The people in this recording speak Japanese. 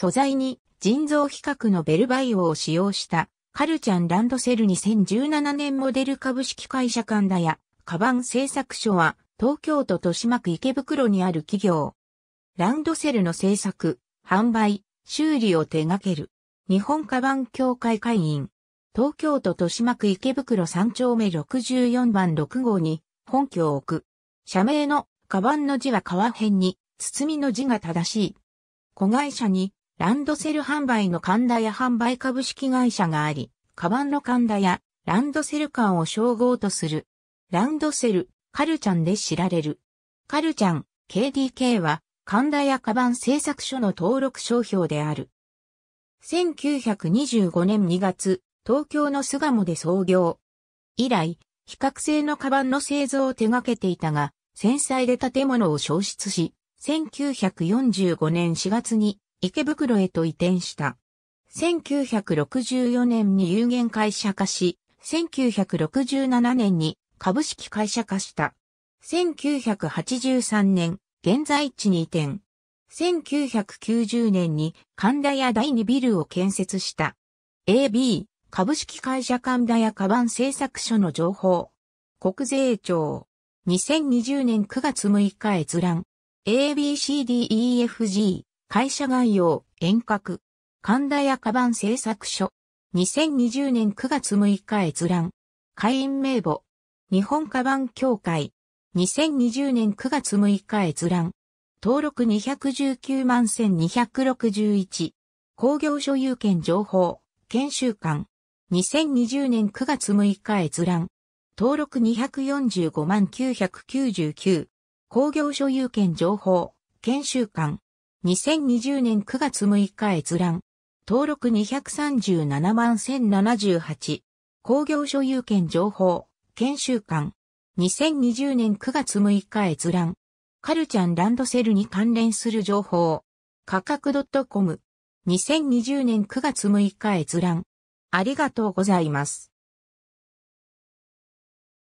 素材に人造比較のベルバイオを使用したカルチャンランドセル2017年モデル株式会社神田やカバン製作所は東京都豊島区池袋にある企業。ランドセルの製作、販売、修理を手掛ける。日本カバン協会会員。東京都豊島区池袋3丁目64番6号に本拠を置く。社名のカバンの字は川辺に、包みの字が正しい。子会社にランドセル販売の神田屋販売株式会社があり、カバンの神田屋、ランドセル館を称号とする。ランドセル、カルちゃんで知られる。カルちゃん、KDK は、神田屋カバン製作所の登録商標である。1925年2月、東京の巣鴨で創業。以来、比較性のカバンの製造を手掛けていたが、戦災で建物を消失し、1945年4月に池袋へと移転した。1964年に有限会社化し、1967年に株式会社化した。1983年、現在地に移転。1990年に神田屋第二ビルを建設した。AB、株式会社神田屋カバン製作所の情報。国税庁。2020年9月6日閲覧。ABCDEFG。会社概要、遠隔、神田屋カバン製作所、2020年9月6日閲覧、会員名簿、日本カバン協会、2020年9月6日閲覧、登録219万1261、工業所有権情報、研修館、2020年9月6日閲覧、登録245万999、工業所有権情報、研修館、2020年9月6日閲覧。登録237万1078。工業所有権情報。研修館。2020年9月6日閲覧。カルチャンランドセルに関連する情報。価格 .com。2020年9月6日閲覧。ありがとうございます。